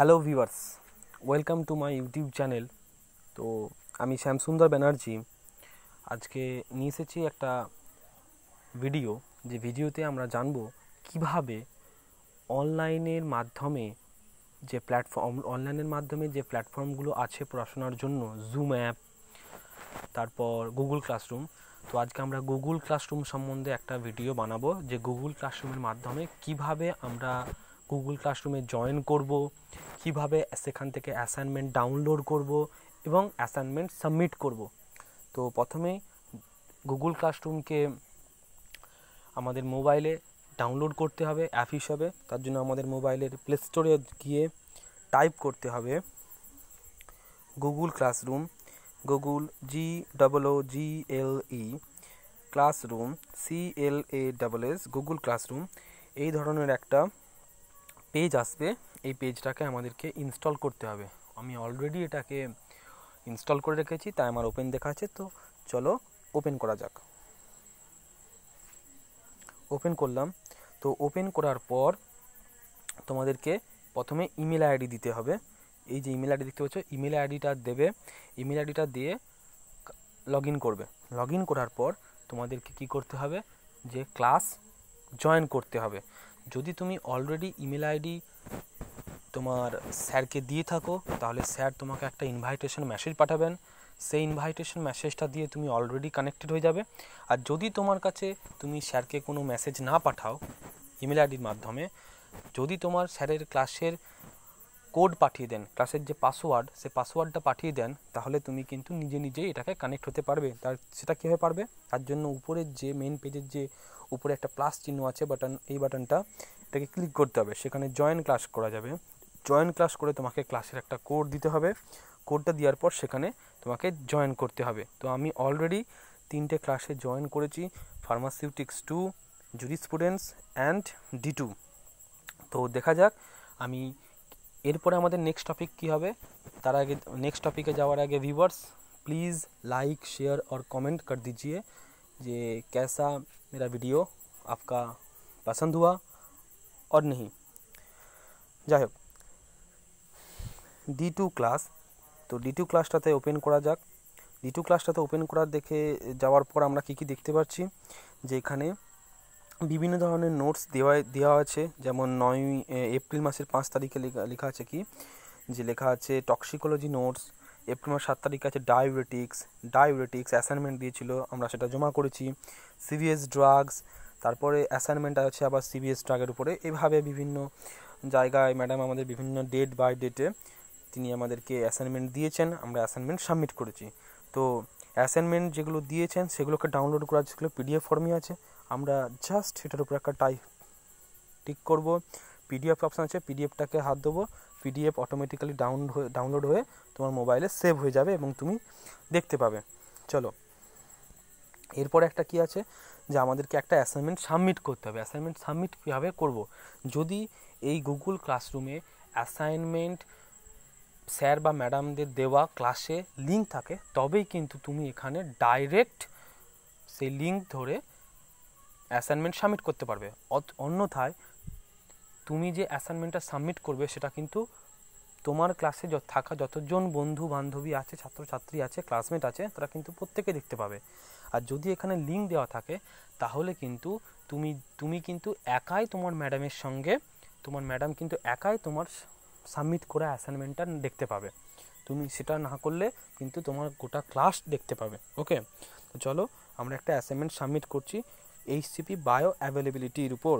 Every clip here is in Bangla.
hello viewers welcome to my YouTube channel তো আমি শ্যামসুন্দর ব্যানার্জি আজকে নিয়ে এসেছি একটা ভিডিও যে ভিডিওতে আমরা জানব কিভাবে অনলাইনের মাধ্যমে যে প্ল্যাটফর্ম অনলাইনের মাধ্যমে যে প্ল্যাটফর্মগুলো আছে পড়াশোনার জন্য জুম অ্যাপ তারপর গুগল ক্লাসরুম তো আজকে আমরা গুগল ক্লাসরুম সম্বন্ধে একটা ভিডিও বানাবো যে গুগল ক্লাসরুমের মাধ্যমে কিভাবে আমরা গুগল ক্লাসরুমে জয়েন করব কিভাবে সেখান থেকে অ্যাসাইনমেন্ট ডাউনলোড করব এবং অ্যাসাইনমেন্ট সাবমিট করব তো প্রথমে গুগল ক্লাসরুমকে আমাদের মোবাইলে ডাউনলোড করতে হবে অ্যাপ হিসাবে তার জন্য আমাদের মোবাইলের প্লে স্টোরে গিয়ে টাইপ করতে হবে Google classroom Google G double O G L E classroom C L A double S Google classroom এই ধরনের একটা পেজ আসবে এই পেজটাকে আমাদেরকে ইনস্টল করতে হবে আমি অলরেডি এটাকে ইনস্টল করে রেখেছি তাই আমার ওপেন দেখা আছে তো চলো ওপেন করা যাক ওপেন করলাম তো ওপেন করার পর তোমাদেরকে প্রথমে ইমেল আইডি দিতে হবে এই যে ইমেল আইডি দেখতে পাচ্ছ ইমেল আইডিটা দেবে ইমেল আইডিটা দিয়ে লগ করবে লগ করার পর তোমাদেরকে কি করতে হবে যে ক্লাস জয়েন করতে হবে যদি তুমি অলরেডি ইমেল আইডি তোমার স্যারকে দিয়ে থাকো তাহলে স্যার তোমাকে একটা ইনভাইটেশন মেসেজ পাঠাবেন সেই ইনভাইটেশন মেসেজটা দিয়ে তুমি অলরেডি কানেক্টেড হয়ে যাবে আর যদি তোমার কাছে তুমি স্যারকে কোনো মেসেজ না পাঠাও ইমেল আইডির মাধ্যমে যদি তোমার স্যারের ক্লাসের কোড পাঠিয়ে দেন ক্লাসের যে পাসওয়ার্ড সে পাসওয়ার্ডটা পাঠিয়ে দেন তাহলে তুমি কিন্তু নিজে নিজেই এটাকে কানেক্ট হতে পারবে তার সেটা কীভাবে পারবে তার জন্য উপরের যে মেন পেজের যে উপরে একটা প্লাস চিহ্ন আছে বাটন এই বাটনটা এটাকে ক্লিক করতে হবে সেখানে জয়েন ক্লাস করা যাবে জয়েন ক্লাস করে তোমাকে ক্লাসের একটা কোড দিতে হবে কোডটা দেওয়ার পর সেখানে তোমাকে জয়েন করতে হবে তো আমি অলরেডি তিনটে ক্লাসে জয়েন করেছি ফার্মাসিউটিক্স টু জুরি স্টুডেন্টস অ্যান্ড ডি টু তো দেখা যাক আমি এরপরে আমাদের নেক্সট টপিক কি হবে তার আগে নেক্সট টপিকে যাওয়ার আগে রিভার্স please like share or comment কর दीजिए যে কেমন আমার ভিডিও আপনার পছন্দ ہوا অর نہیں যাই হোক ডি2 ক্লাস তো ডি2 ক্লাসটা তে ওপেন করা যাক ডি2 ক্লাসটা তো ওপেন করা দেখে যাওয়ার পর আমরা কি কি দেখতে পাচ্ছি যে এখানে বিভিন্ন ধরনের নোটস দেওয়া দেওয়া আছে যেমন নয় এপ্রিল মাসের পাঁচ তারিখে লেখা লেখা আছে কি যে লেখা আছে টক্সিকোলজি নোটস এপ্রিল মাস সাত তারিখে আছে ডায়াবেটিক্স ডায়াবেটিক্স অ্যাসাইনমেন্ট দিয়েছিল আমরা সেটা জমা করেছি সিভিএস ড্রাগস তারপরে অ্যাসাইনমেন্ট আছে আবার সিভিএস ড্রাগের উপরে এভাবে বিভিন্ন জায়গায় ম্যাডাম আমাদের বিভিন্ন ডেট বাই ডেটে তিনি আমাদেরকে অ্যাসাইনমেন্ট দিয়েছেন আমরা অ্যাসাইনমেন্ট সাবমিট করেছি তো অ্যাসাইনমেন্ট যেগুলো দিয়েছেন সেগুলোকে ডাউনলোড করা সেগুলো পিডিএফ ফর্মই আছে আমরা জাস্ট সেটার উপর একটা টাইপ টিক করব পিডিএফ অপশান আছে পিডিএফটাকে হাত দেবো পিডিএফ অটোমেটিক্যালি ডাউন হয়ে ডাউনলোড হয়ে তোমার মোবাইলে সেভ হয়ে যাবে এবং তুমি দেখতে পাবে চলো এরপর একটা কি আছে যে আমাদেরকে একটা অ্যাসাইনমেন্ট সাবমিট করতে হবে অ্যাসাইনমেন্ট সাবমিট কীভাবে করব যদি এই গুগল ক্লাসরুমে অ্যাসাইনমেন্ট স্যার বা ম্যাডামদের দেওয়া ক্লাসে লিঙ্ক থাকে তবেই কিন্তু তুমি এখানে ডাইরেক্ট সেই লিঙ্ক ধরে অ্যাসাইনমেন্ট সাবমিট করতে পারবে অন্যথায় তুমি যে অ্যাসাইনমেন্টটা সাবমিট করবে সেটা কিন্তু তোমার ক্লাসে থাকা যতজন বন্ধু বান্ধবী আছে ছাত্রছাত্রী আছে ক্লাসমেট আছে তারা কিন্তু প্রত্যেকে দেখতে পাবে আর যদি এখানে লিঙ্ক দেওয়া থাকে তাহলে কিন্তু তুমি তুমি কিন্তু একাই তোমার ম্যাডামের সঙ্গে তোমার ম্যাডাম কিন্তু একাই তোমার সাবমিট করা অ্যাসাইনমেন্টটা দেখতে পাবে তুমি সেটা না করলে কিন্তু তোমার গোটা ক্লাস দেখতে পাবে ওকে তো চলো আমরা একটা অ্যাসাইনমেন্ট সাবমিট করছি এইচসিপি বায়ো অ্যাভেলেবিলিটির উপর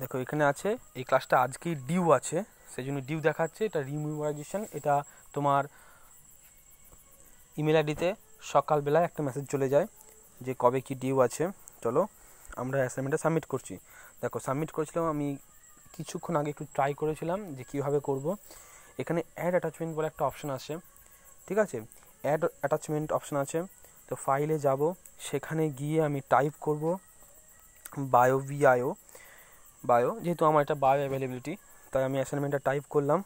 দেখো এখানে আছে এই ক্লাসটা আজকেই ডিউ আছে সেই জন্য ডিউ দেখাচ্ছে এটা রিমিউরাইজেশন এটা তোমার ইমেল আইডিতে সকালবেলায় একটা মেসেজ চলে যায় যে কবে কি ডিউ আছে চলো আমরা অ্যাসাইনমেন্টটা সাবমিট করছি দেখো সাবমিট করেছিলাম আমি কিছুক্ষণ আগে একটু ট্রাই করেছিলাম যে কীভাবে করব এখানে অ্যাড অ্যাটাচমেন্ট বলে একটা অপশান আছে ঠিক আছে অ্যাড অ্যাটাচমেন্ট অপশান আছে তো ফাইলে যাব সেখানে গিয়ে আমি টাইপ করব বায়ো বিআইও বায়ো যেহেতু আমার এটা বায়ো অ্যাভেলেবিলিটি তাই আমি অ্যাসাইনমেন্টটা টাইপ করলাম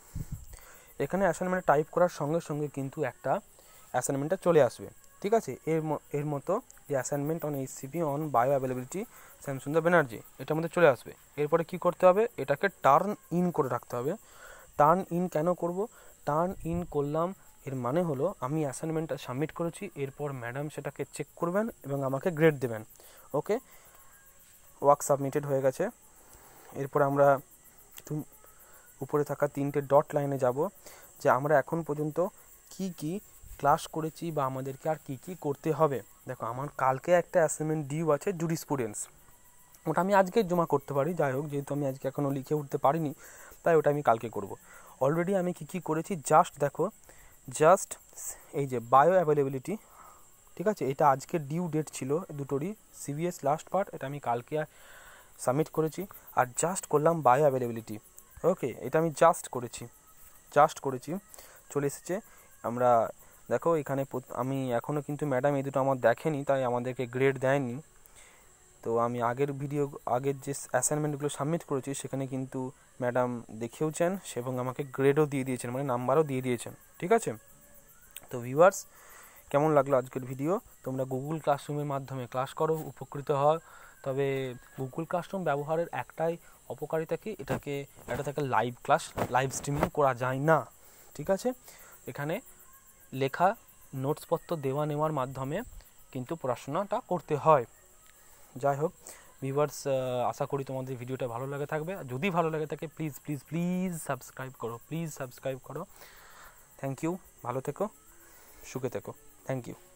এখানে অ্যাসাইনমেন্টটা টাইপ করার সঙ্গে সঙ্গে কিন্তু একটা অ্যাসাইনমেন্টটা চলে আসবে ঠিক আছে এর এর মতো যে assignment on HCB on bioavailability Shyamsundar Banerjee এটার মধ্যে চলে আসবে এরপরে কী করতে হবে এটাকে টার্ন ইন করে রাখতে হবে টার্ন ইন কেন করব টার্ন ইন করলাম এর মানে হলো আমি অ্যাসাইনমেন্টটা সাবমিট করেছি এরপর ম্যাডাম সেটাকে চেক করবেন এবং আমাকে গ্রেড দেবেন ওকে ওয়ার্ক সাবমিটেড হয়ে গেছে এরপর আমরা উপরে থাকা তিনটে ডট লাইনে যাব যে আমরা এখন পর্যন্ত কি কি ক্লাস করেছি বা আমাদেরকে আর কী কী করতে হবে দেখো আমার কালকে একটা অ্যাসাইনমেন্ট ডিউ আছে স্টুডেন্টস ওটা আমি আজকে জমা করতে পারি যাই হোক যেহেতু আমি আজকে এখনও লিখে উঠতে পারিনি তাই ওটা আমি কালকে করব অলরেডি আমি কী কী করেছি জাস্ট দেখো জাস্ট এই যে বায়ো অ্যাভেলেবিলিটি ঠিক আছে এটা আজকে ডিউ ডেট ছিল দুটোরই সিবিএস লাস্ট পার্ট এটা আমি কালকে সাবমিট করেছি আর জাস্ট করলাম বায়ো অ্যাভেলেবিলিটি ওকে এটা আমি জাস্ট করেছি জাস্ট করেছি চলে এসেছে আমরা দেখো এখানে আমি এখনও কিন্তু ম্যাডাম এই দুটো আমার দেখেনি তাই আমাদেরকে গ্রেড দেয়নি তো আমি আগের ভিডিও আগের যে অ্যাসাইনমেন্টগুলো সাবমিট করেছি সেখানে কিন্তু ম্যাডাম দেখিয়েওছেন এবং আমাকে গ্রেডও দিয়ে দিয়েছেন মানে নাম্বারও দিয়ে দিয়েছেন ঠিক আছে তো ভিউয়ার্স কেমন লাগলো আজকের ভিডিও তোমরা গুগল ক্লাসরুমের মাধ্যমে ক্লাস করো উপকৃত হও তবে গুগল ক্লাসরুম ব্যবহারের একটাই অপকারিতা কি এটাকে এটা থেকে লাইভ ক্লাস লাইভ স্ট্রিমিং করা যায় না ঠিক আছে এখানে লেখা নোটসপত্র দেওয়া নেওয়ার মাধ্যমে কিন্তু পড়াশোনাটা করতে হয় যাই হোক ভিভার্স আশা করি তোমাদের ভিডিওটা ভালো লাগে থাকবে যদি ভালো লাগে থাকে প্লিজ প্লিজ প্লিজ সাবস্ক্রাইব করো প্লিজ সাবস্ক্রাইব করো থ্যাংক ইউ ভালো থেকো সুখে থেকো থ্যাংক ইউ